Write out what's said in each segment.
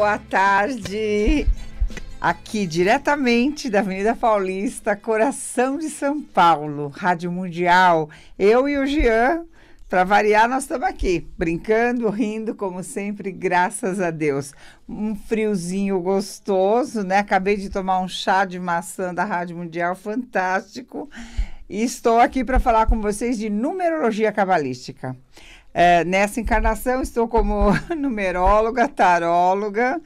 boa tarde. Aqui diretamente da Avenida Paulista, coração de São Paulo, Rádio Mundial. Eu e o Jean, para variar, nós estamos aqui, brincando, rindo, como sempre, graças a Deus. Um friozinho gostoso, né? Acabei de tomar um chá de maçã da Rádio Mundial, fantástico. E estou aqui para falar com vocês de numerologia cabalística. É, nessa encarnação estou como numeróloga, taróloga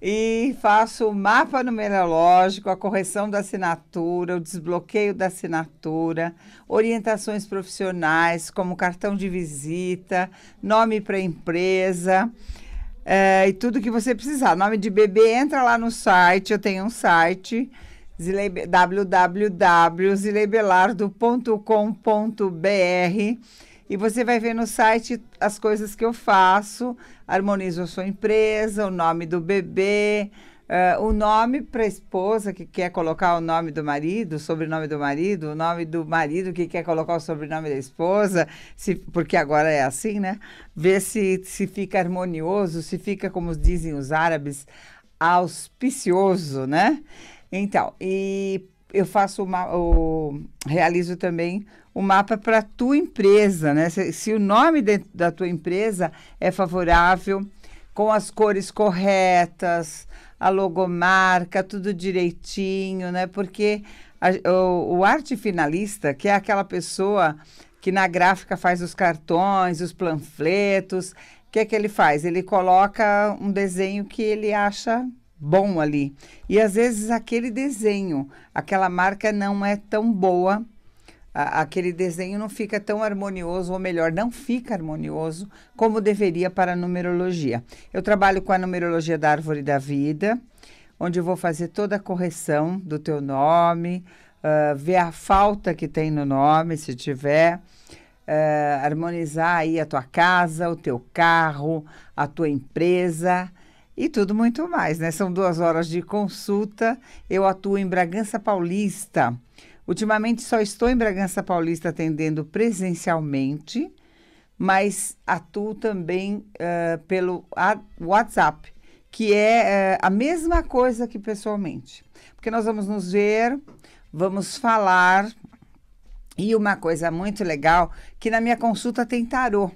e faço o mapa numerológico, a correção da assinatura, o desbloqueio da assinatura, orientações profissionais como cartão de visita, nome para empresa. É, e tudo que você precisar. Nome de bebê, entra lá no site, eu tenho um site www.zilebelardo.com.br e você vai ver no site as coisas que eu faço, harmonizo a sua empresa, o nome do bebê, uh, o nome para a esposa que quer colocar o nome do marido, o sobrenome do marido, o nome do marido que quer colocar o sobrenome da esposa, se, porque agora é assim, né? Ver se, se fica harmonioso, se fica, como dizem os árabes, auspicioso, né? Então, e eu faço o, realizo também o um mapa para a tua empresa, né? Se, se o nome de, da tua empresa é favorável, com as cores corretas, a logomarca, tudo direitinho, né? Porque a, o, o arte finalista, que é aquela pessoa que na gráfica faz os cartões, os panfletos, o que é que ele faz? Ele coloca um desenho que ele acha bom ali. E às vezes aquele desenho, aquela marca não é tão boa, a, aquele desenho não fica tão harmonioso, ou melhor, não fica harmonioso como deveria para a numerologia. Eu trabalho com a numerologia da Árvore da Vida, onde eu vou fazer toda a correção do teu nome, uh, ver a falta que tem no nome, se tiver. Uh, harmonizar aí a tua casa, o teu carro, a tua empresa, e tudo muito mais, né? São duas horas de consulta. Eu atuo em Bragança Paulista. Ultimamente só estou em Bragança Paulista atendendo presencialmente, mas atuo também uh, pelo WhatsApp, que é uh, a mesma coisa que pessoalmente. Porque nós vamos nos ver, vamos falar. E uma coisa muito legal, que na minha consulta tem tarô.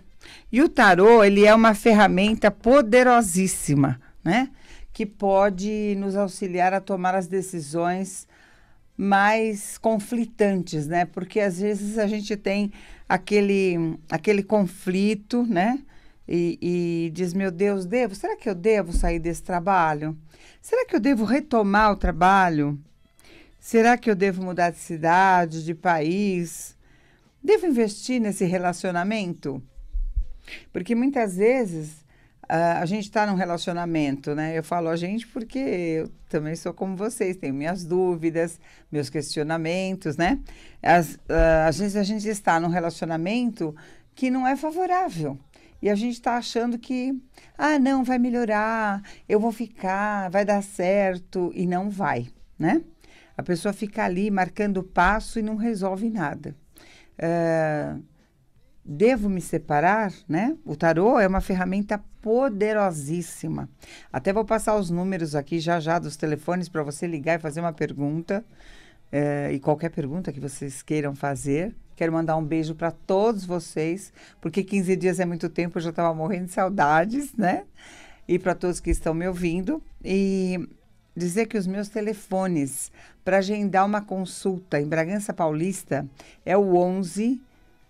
E o tarô, ele é uma ferramenta poderosíssima né? Que pode nos auxiliar a tomar as decisões mais conflitantes, né? Porque às vezes a gente tem aquele, aquele conflito, né? E, e, diz: Meu Deus, devo? Será que eu devo sair desse trabalho? Será que eu devo retomar o trabalho? Será que eu devo mudar de cidade, de país? Devo investir nesse relacionamento? Porque muitas vezes Uh, a gente está num relacionamento, né? Eu falo a gente porque eu também sou como vocês, tenho minhas dúvidas, meus questionamentos, né? As, uh, às vezes a gente está num relacionamento que não é favorável. E a gente está achando que, ah, não, vai melhorar, eu vou ficar, vai dar certo, e não vai, né? A pessoa fica ali marcando passo e não resolve nada. Uh, devo me separar, né? O tarô é uma ferramenta poderosíssima. Até vou passar os números aqui já já dos telefones para você ligar e fazer uma pergunta. É, e qualquer pergunta que vocês queiram fazer. Quero mandar um beijo para todos vocês, porque 15 dias é muito tempo, eu já estava morrendo de saudades, né? E para todos que estão me ouvindo. E dizer que os meus telefones para agendar uma consulta em Bragança Paulista é o 11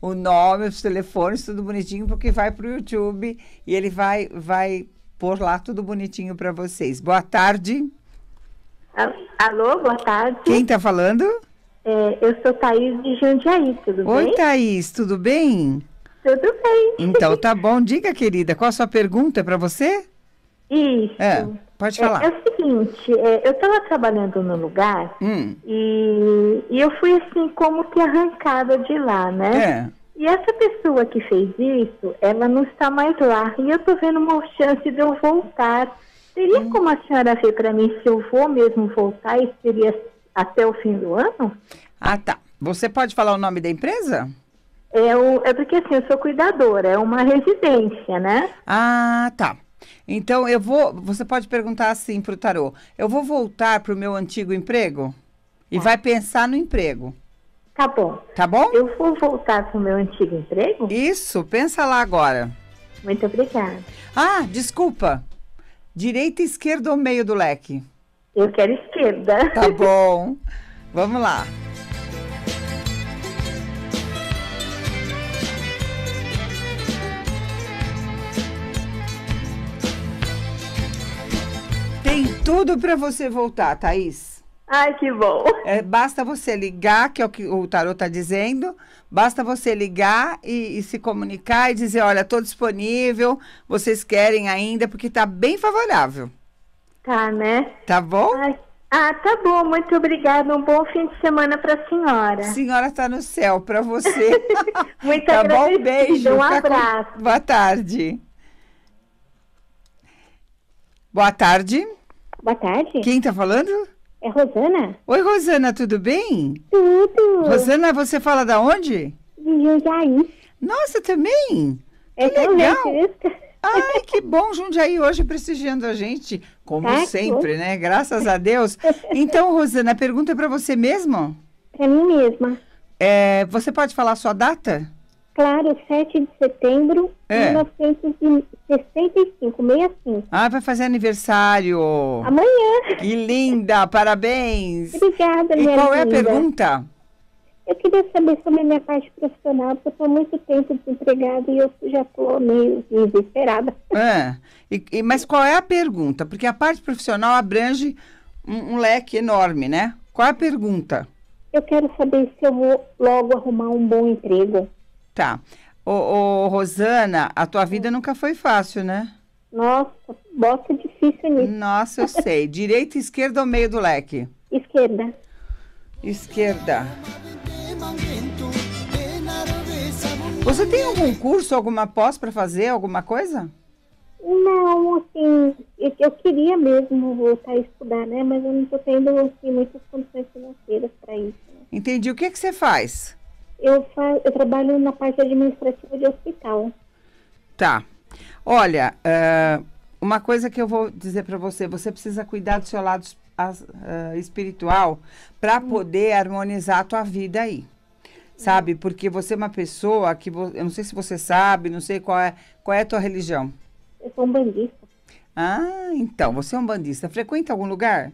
o nome, os telefones, tudo bonitinho, porque vai para o YouTube e ele vai, vai pôr lá tudo bonitinho para vocês. Boa tarde. Alô, boa tarde. Quem está falando? É, eu sou Thaís de Jandiaí. tudo Oi, bem? Oi, Thaís, tudo bem? Tudo bem. Então tá bom. Diga, querida, qual a sua pergunta para você? Isso. É. Pode falar. É, é o seguinte, é, eu estava trabalhando no lugar hum. e, e, eu fui assim como que arrancada de lá, né? É. E essa pessoa que fez isso, ela não está mais lá. E eu estou vendo uma chance de eu voltar. Seria hum. como a senhora vê para mim se eu vou mesmo voltar e seria até o fim do ano? Ah, tá. Você pode falar o nome da empresa? É, o, é porque assim, eu sou cuidadora, é uma residência, né? Ah, tá. Então, eu vou. Você pode perguntar assim para o tarô: eu vou voltar para o meu antigo emprego? E tá. vai pensar no emprego. Tá bom. Tá bom? Eu vou voltar para o meu antigo emprego? Isso, pensa lá agora. Muito obrigada. Ah, desculpa. Direita, esquerda ou meio do leque? Eu quero esquerda. Tá bom. Vamos lá. tudo para você voltar, Thaís. Ai, que bom. É, basta você ligar, que é o que o Tarot está dizendo. Basta você ligar e, e, se comunicar e dizer, olha, estou disponível, vocês querem ainda, porque está bem favorável. Tá, né? Tá bom? Ai, ah, tá bom. Muito obrigada. Um bom fim de semana para a senhora. Senhora está no céu para você. muito tá bom? Beijo. Um tá abraço. com... Boa tarde. Boa tarde. Boa tarde. Quem tá falando? É Rosana. Oi, Rosana, tudo bem? Tudo. Rosana, você fala da onde? De Jundiaí. Nossa, também? É que legal. Ai, que bom, Jundiaí, hoje prestigiando a gente, como tá, sempre, bom. né? Graças a Deus. Então, Rosana, a pergunta é para você mesmo? Para mim mesma. É, você pode falar a sua data? Claro, 7 de setembro de é. 1965, 65. Ah, vai fazer aniversário. Amanhã. Que linda, parabéns. Obrigada, minha E qual é a pergunta? Eu queria saber sobre a minha parte profissional, porque eu estou muito tempo desempregada e eu já estou meio desesperada. É. E, e, mas qual é a pergunta? Porque a parte profissional abrange um, um, leque enorme, né? Qual é a pergunta? Eu quero saber se eu vou logo arrumar um bom emprego. Tá. Ô, ô, Rosana, a tua vida nunca foi fácil, né? Nossa, bota difícil nisso. Nossa, eu sei. Direita, esquerda ou meio do leque? Esquerda. Esquerda. Você tem algum curso, alguma pós para fazer, alguma coisa? Não, assim, eu queria mesmo voltar a estudar, né? Mas eu não estou tendo, assim, muitas condições financeiras para isso. Né? Entendi. O que, é que você faz? eu, faço, eu trabalho na parte administrativa de hospital. Tá. Olha, uh, uma coisa que eu vou dizer para você, você precisa cuidar do seu lado uh, espiritual para hum. poder harmonizar a tua vida aí. Sabe? Hum. Porque você é uma pessoa que eu não sei se você sabe, não sei qual é, qual é a tua religião. Eu sou um bandista. Ah, então, você é um bandista. Frequenta algum lugar?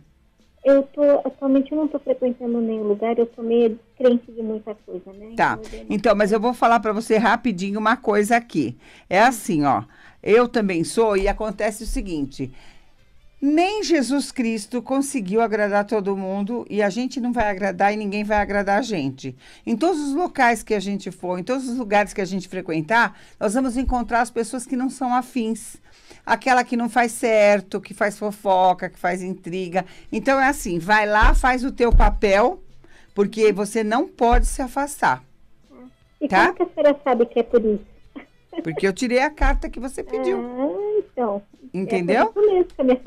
eu tô, atualmente eu não estou frequentando nenhum lugar, eu tô meio crente de muita coisa, né? Tá. Então, então mas eu vou falar para você rapidinho uma coisa aqui. É hum. assim, ó. Eu também sou e acontece o seguinte, nem Jesus Cristo conseguiu agradar todo mundo e a gente não vai agradar e ninguém vai agradar a gente. Em todos os locais que a gente for, em todos os lugares que a gente frequentar, nós vamos encontrar as pessoas que não são afins. Aquela que não faz certo, que faz fofoca, que faz intriga. Então é assim, vai lá, faz o teu papel, porque você não pode se afastar. E tá? como que a senhora sabe que é por isso? Porque eu tirei a carta que você pediu. Ah, então. Entendeu? É que eu me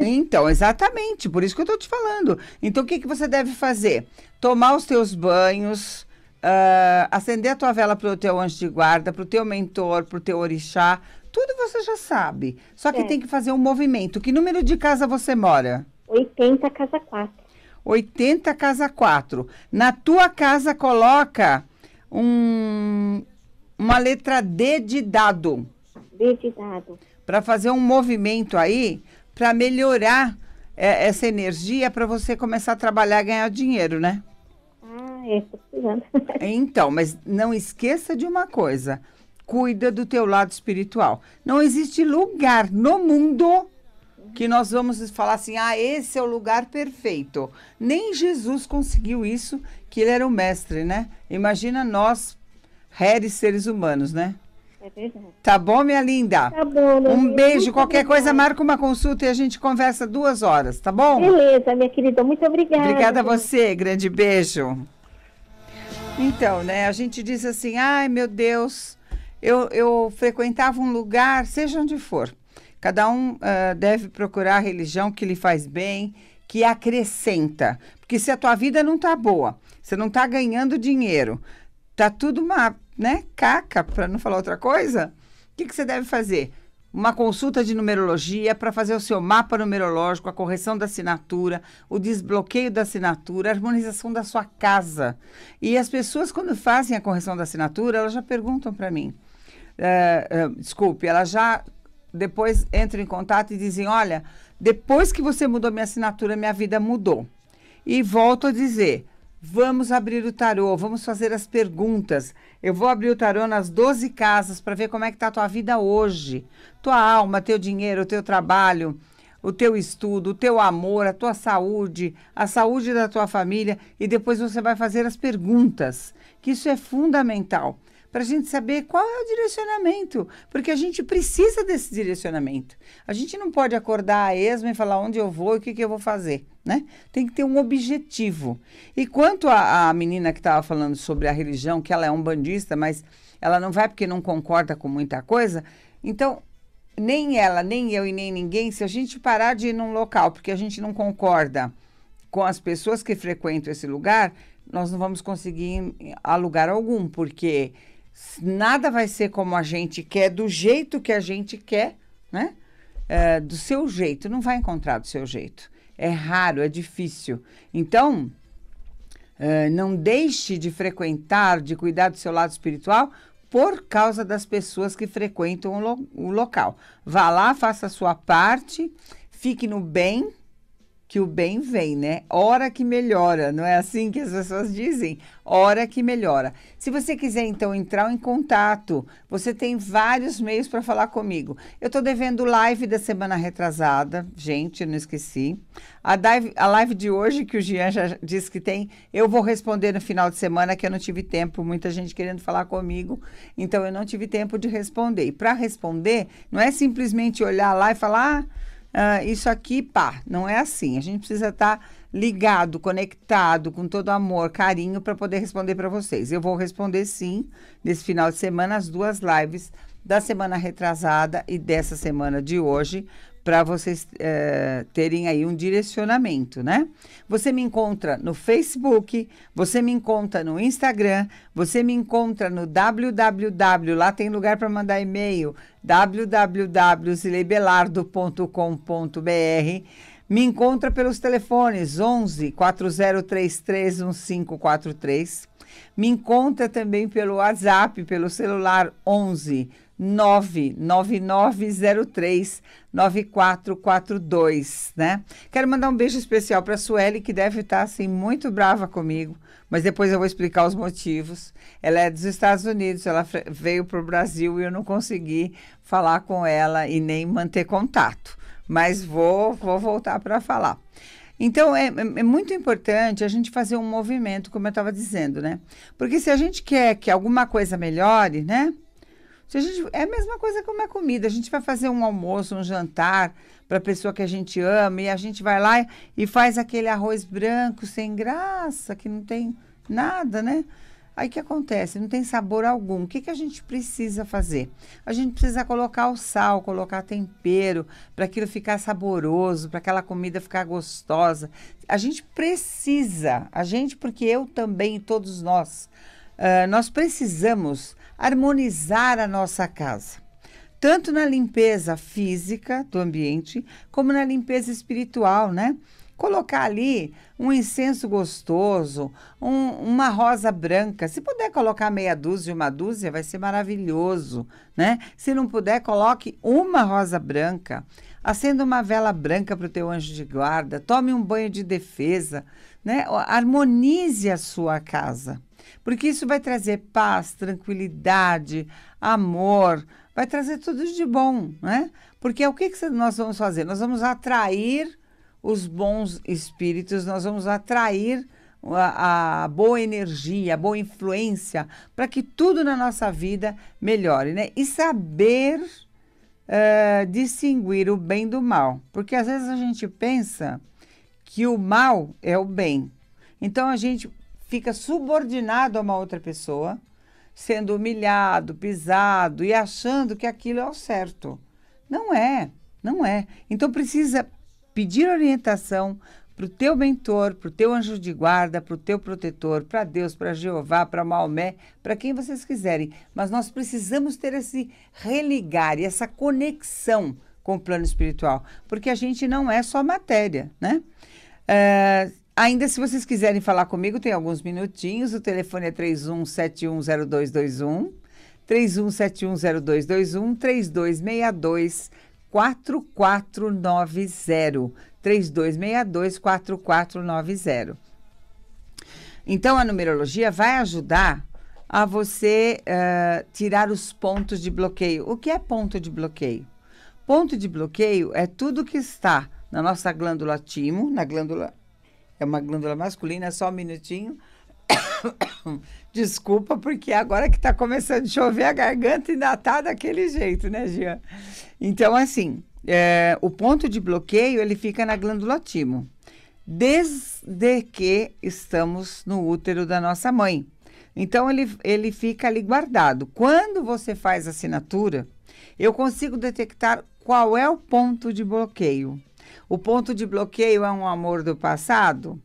Então, exatamente. Por isso que eu estou te falando. Então, o que, que você deve fazer? Tomar os teus banhos, uh, acender a tua vela para o teu anjo de guarda, para o teu mentor, para o teu orixá. Tudo você já sabe. Só que é. tem que fazer um movimento. Que número de casa você mora? 80 casa 4. 80 casa 4. Na tua casa coloca um uma letra D de dado. D de dado. Para fazer um movimento aí, para melhorar é, essa energia, para você começar a trabalhar e ganhar dinheiro, né? Ah, é, precisando. então, mas não esqueça de uma coisa. Cuida do teu lado espiritual. Não existe lugar no mundo que nós vamos falar assim: ah, esse é o lugar perfeito. Nem Jesus conseguiu isso, que ele era o mestre, né? Imagina nós Reres seres humanos, né? É verdade. Tá bom, minha linda? Tá bom, Um beijo. Muito Qualquer obrigada. coisa, marca uma consulta e a gente conversa duas horas, tá bom? Beleza, minha querida. Muito obrigada. Obrigada a você. Grande beijo. Então, né? A gente diz assim: ai, meu Deus, eu, eu frequentava um lugar, seja onde for. Cada um uh, deve procurar a religião que lhe faz bem, que acrescenta. Porque se a tua vida não tá boa, você não tá ganhando dinheiro, tá tudo uma né, caca, para não falar outra coisa, o que, que você deve fazer? Uma consulta de numerologia para fazer o seu mapa numerológico, a correção da assinatura, o desbloqueio da assinatura, a harmonização da sua casa. E as pessoas, quando fazem a correção da assinatura, elas já perguntam para mim. Uh, uh, desculpe, elas já depois entram em contato e dizem: Olha, depois que você mudou minha assinatura, minha vida mudou. E volto a dizer: Vamos abrir o tarô, vamos fazer as perguntas. Eu vou abrir o tarô nas 12 casas para ver como é que está a tua vida hoje. Tua alma, teu dinheiro, teu trabalho, o teu estudo, o teu amor, a tua saúde, a saúde da tua família e depois você vai fazer as perguntas, que isso é fundamental para a gente saber qual é o direcionamento, porque a gente precisa desse direcionamento. A gente não pode acordar a esmo e falar onde eu vou e o que, que eu vou fazer, né? Tem que ter um objetivo. E quanto à menina que estava falando sobre a religião, que ela é um bandista, mas ela não vai porque não concorda com muita coisa, então nem ela, nem eu e nem ninguém, se a gente parar de ir num local porque a gente não concorda com as pessoas que frequentam esse lugar, nós não vamos conseguir ir a lugar algum, porque nada vai ser como a gente quer, do jeito que a gente quer, né? É, do seu jeito, não vai encontrar do seu jeito. É raro, é difícil. Então, é, não deixe de frequentar, de cuidar do seu lado espiritual por causa das pessoas que frequentam o, lo o local. Vá lá, faça a sua parte, fique no bem, que o bem vem, né? Hora que melhora, não é assim que as pessoas dizem? Hora que melhora. Se você quiser, então, entrar em contato, você tem vários meios para falar comigo. Eu estou devendo live da semana retrasada, gente, não esqueci. A live, a live de hoje, que o Jean já disse que tem, eu vou responder no final de semana, que eu não tive tempo, muita gente querendo falar comigo, então eu não tive tempo de responder. E para responder, não é simplesmente olhar lá e falar. Ah, ah, isso aqui, pá, não é assim. A gente precisa estar tá ligado, conectado, com todo amor, carinho, para poder responder para vocês. Eu vou responder sim, nesse final de semana, as duas lives da semana retrasada e dessa semana de hoje, para vocês é, terem aí um direcionamento, né? Você me encontra no Facebook, você me encontra no Instagram, você me encontra no www, lá tem lugar para mandar e-mail, www.zileibelardo.com.br. Me encontra pelos telefones 11 4033 1543. Me encontra também pelo WhatsApp, pelo celular 11 99903-9442, né? Quero mandar um beijo especial para a Sueli, que deve estar, tá, assim, muito brava comigo, mas depois eu vou explicar os motivos. Ela é dos Estados Unidos, ela veio para o Brasil e eu não consegui falar com ela e nem manter contato, mas vou, vou voltar para falar. Então, é, é, é, muito importante a gente fazer um movimento, como eu estava dizendo, né? Porque se a gente quer que alguma coisa melhore, né? Se a gente, é a mesma coisa como a comida. A gente vai fazer um almoço, um jantar para a pessoa que a gente ama e a gente vai lá e faz aquele arroz branco sem graça, que não tem nada, né? Aí que acontece? Não tem sabor algum. O que, que a gente precisa fazer? A gente precisa colocar o sal, colocar tempero, para aquilo ficar saboroso, para aquela comida ficar gostosa. A gente precisa, a gente, porque eu também, todos nós, uh, nós precisamos harmonizar a nossa casa, tanto na limpeza física do ambiente, como na limpeza espiritual, né? Colocar ali um incenso gostoso, um, uma rosa branca. Se puder colocar meia dúzia, uma dúzia, vai ser maravilhoso, né? Se não puder, coloque uma rosa branca. Acenda uma vela branca para o teu anjo de guarda. Tome um banho de defesa, né? Harmonize a sua casa porque isso vai trazer paz, tranquilidade, amor, vai trazer tudo de bom, né? Porque é o que, que nós vamos fazer? Nós vamos atrair os bons espíritos, nós vamos atrair a, a boa energia, a boa influência, para que tudo na nossa vida melhore, né? E saber uh, distinguir o bem do mal, porque às vezes a gente pensa que o mal é o bem. Então a gente fica subordinado a uma outra pessoa, sendo humilhado, pisado e achando que aquilo é o certo. Não é, não é. Então precisa pedir orientação para o teu mentor, para o teu anjo de guarda, para o teu protetor, para Deus, para Jeová, para Maomé, para quem vocês quiserem. Mas nós precisamos ter esse religar e essa conexão com o plano espiritual, porque a gente não é só matéria, né? É, Ainda se vocês quiserem falar comigo, tem alguns minutinhos. O telefone é 31710221, 31710221, 3262 4490, 3262 4490. Então a numerologia vai ajudar a você uh, tirar os pontos de bloqueio. O que é ponto de bloqueio? Ponto de bloqueio é tudo que está na nossa glândula timo, na glândula é uma glândula masculina, é só um minutinho. Desculpa, porque agora que está começando a chover, a garganta ainda está daquele jeito, né, Gia? Então, assim, é, o ponto de bloqueio, ele fica na glândula timo, desde que estamos no útero da nossa mãe. Então, ele, ele fica ali guardado. Quando você faz assinatura, eu consigo detectar qual é o ponto de bloqueio. O ponto de bloqueio é um amor do passado?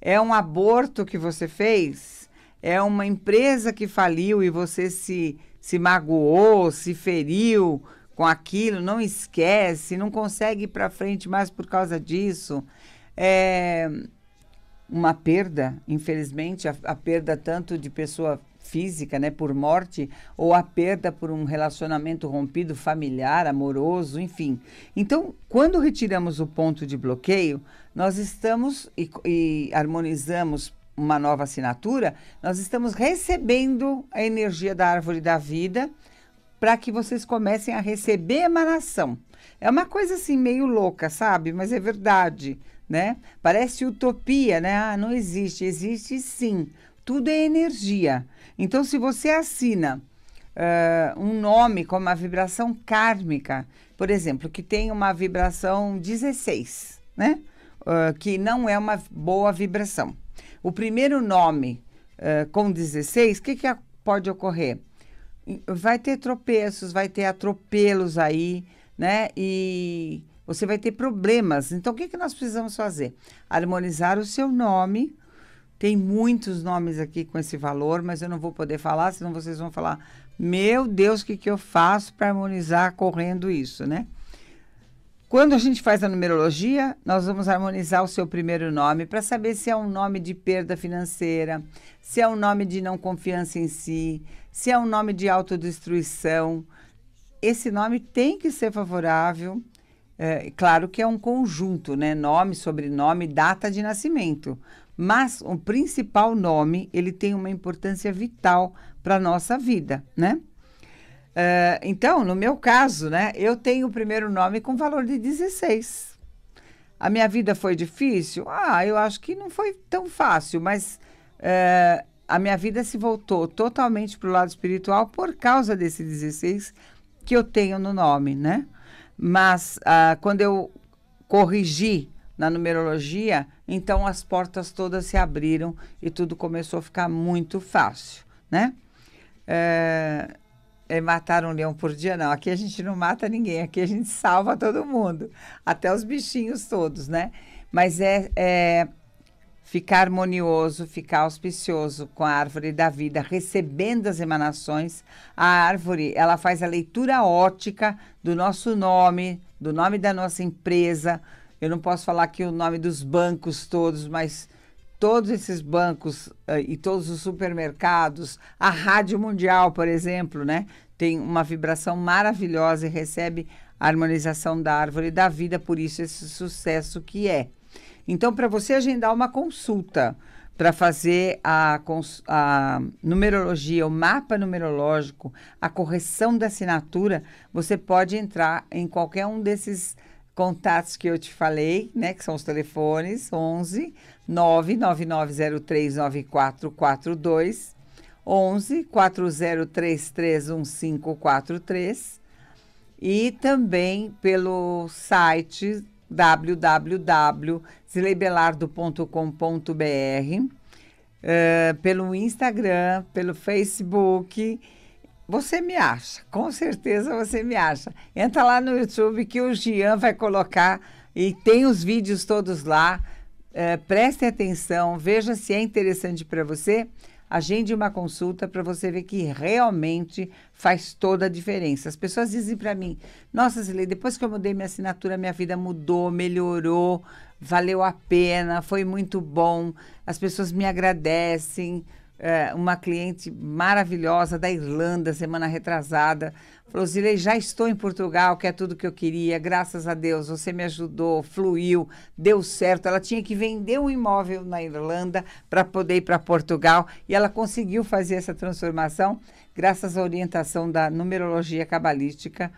É um aborto que você fez? É uma empresa que faliu e você se, se magoou, se feriu com aquilo? Não esquece, não consegue ir para frente mais por causa disso? É, uma perda, infelizmente, a, a perda tanto de pessoa física, né, por morte, ou a perda por um relacionamento rompido familiar, amoroso, enfim. Então, quando retiramos o ponto de bloqueio, nós estamos e, e harmonizamos uma nova assinatura, nós estamos recebendo a energia da árvore da vida para que vocês comecem a receber emanação. É uma coisa assim meio louca, sabe? Mas é verdade né? Parece utopia, né? Ah, não existe, existe sim. Tudo é energia. Então, se você assina uh, um nome como a vibração kármica, por exemplo, que tem uma vibração 16, né? Uh, que não é uma boa vibração. O primeiro nome uh, com 16, o que, que pode ocorrer? Vai ter tropeços, vai ter atropelos aí, né? E você vai ter problemas. Então, o que, que nós precisamos fazer? Harmonizar o seu nome. Tem muitos nomes aqui com esse valor, mas eu não vou poder falar, senão vocês vão falar: meu Deus, o que, que eu faço para harmonizar correndo isso, né? Quando a gente faz a numerologia, nós vamos harmonizar o seu primeiro nome para saber se é um nome de perda financeira, se é um nome de não confiança em si, se é um nome de autodestruição. Esse nome tem que ser favorável é, claro que é um conjunto, né? Nome, sobrenome, data de nascimento. Mas o principal nome, ele tem uma importância vital para a nossa vida, né? É, então, no meu caso, né, eu tenho o primeiro nome com valor de 16. A minha vida foi difícil? Ah, eu acho que não foi tão fácil, mas é, a minha vida se voltou totalmente para o lado espiritual por causa desse 16 que eu tenho no nome, né? Mas ah, quando eu corrigi na numerologia, então as portas todas se abriram e tudo começou a ficar muito fácil, né? É, é matar um leão por dia, não. Aqui a gente não mata ninguém, aqui a gente salva todo mundo, até os bichinhos todos, né? Mas é, é ficar harmonioso, ficar auspicioso com a árvore da vida, recebendo as emanações. A árvore, ela faz a leitura ótica do nosso nome, do nome da nossa empresa. Eu não posso falar aqui o nome dos bancos todos, mas todos esses bancos eh, e todos os supermercados, a Rádio Mundial, por exemplo, né, tem uma vibração maravilhosa e recebe a harmonização da árvore da vida, por isso esse sucesso que é. Então, para você agendar uma consulta, para fazer a, a, numerologia, o mapa numerológico, a correção da assinatura, você pode entrar em qualquer um desses contatos que eu te falei, né, que são os telefones 11 999039442, 11 40331543 e também pelo site www.zileibelardo.com.br, uh, eh, pelo Instagram, pelo Facebook. Você me acha, com certeza você me acha. Entra lá no YouTube que o Gian vai colocar e tem os vídeos todos lá. Uh, preste atenção, veja se é interessante para você agende uma consulta para você ver que realmente faz toda a diferença. As pessoas dizem para mim: "Nossa, Zilei, depois que eu mudei minha assinatura, minha vida mudou, melhorou, valeu a pena, foi muito bom". As pessoas me agradecem é, uma cliente maravilhosa da Irlanda, semana retrasada. Falou, Zilei, já estou em Portugal, que é tudo que eu queria, graças a Deus, você me ajudou, fluiu, deu certo. Ela tinha que vender um imóvel na Irlanda para poder ir para Portugal e ela conseguiu fazer essa transformação graças à orientação da numerologia cabalística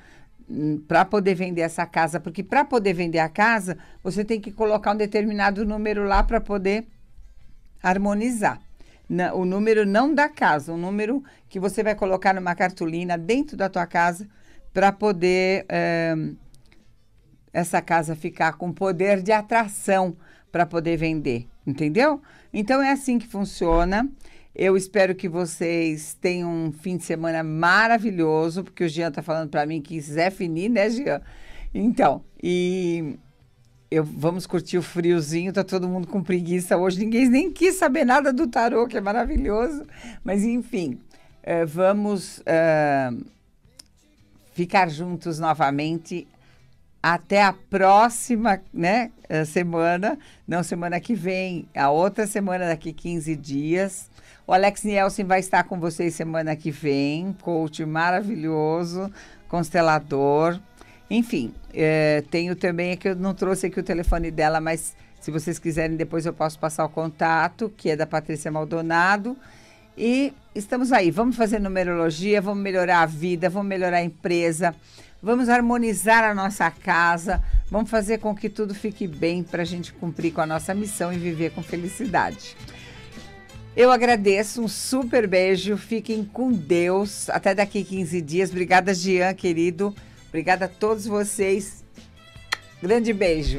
hum, para poder vender essa casa, porque para poder vender a casa, você tem que colocar um determinado número lá para poder harmonizar o número não da casa, o número que você vai colocar numa cartolina dentro da tua casa para poder é, essa casa ficar com poder de atração para poder vender, entendeu? Então é assim que funciona. Eu espero que vocês tenham um fim de semana maravilhoso, porque o Jean está falando para mim que Zé Fini, né, Jean? Então, e eu, vamos curtir o friozinho, tá todo mundo com preguiça hoje. Ninguém nem quis saber nada do tarô, que é maravilhoso. Mas enfim, é, vamos é, ficar juntos novamente. Até a próxima né, eh, semana, não semana que vem, a outra semana daqui 15 dias. O Alex Nielsen vai estar com vocês semana que vem, coach maravilhoso, constelador. Enfim, é, tenho também, é que eu não trouxe aqui o telefone dela, mas se vocês quiserem, depois eu posso passar o contato, que é da Patrícia Maldonado. E estamos aí, vamos fazer numerologia, vamos melhorar a vida, vamos melhorar a empresa, vamos harmonizar a nossa casa, vamos fazer com que tudo fique bem para a gente cumprir com a nossa missão e viver com felicidade. Eu agradeço, um super beijo, fiquem com Deus. Até daqui 15 dias. Obrigada, Jean, querido. Obrigada a todos vocês. Grande beijo.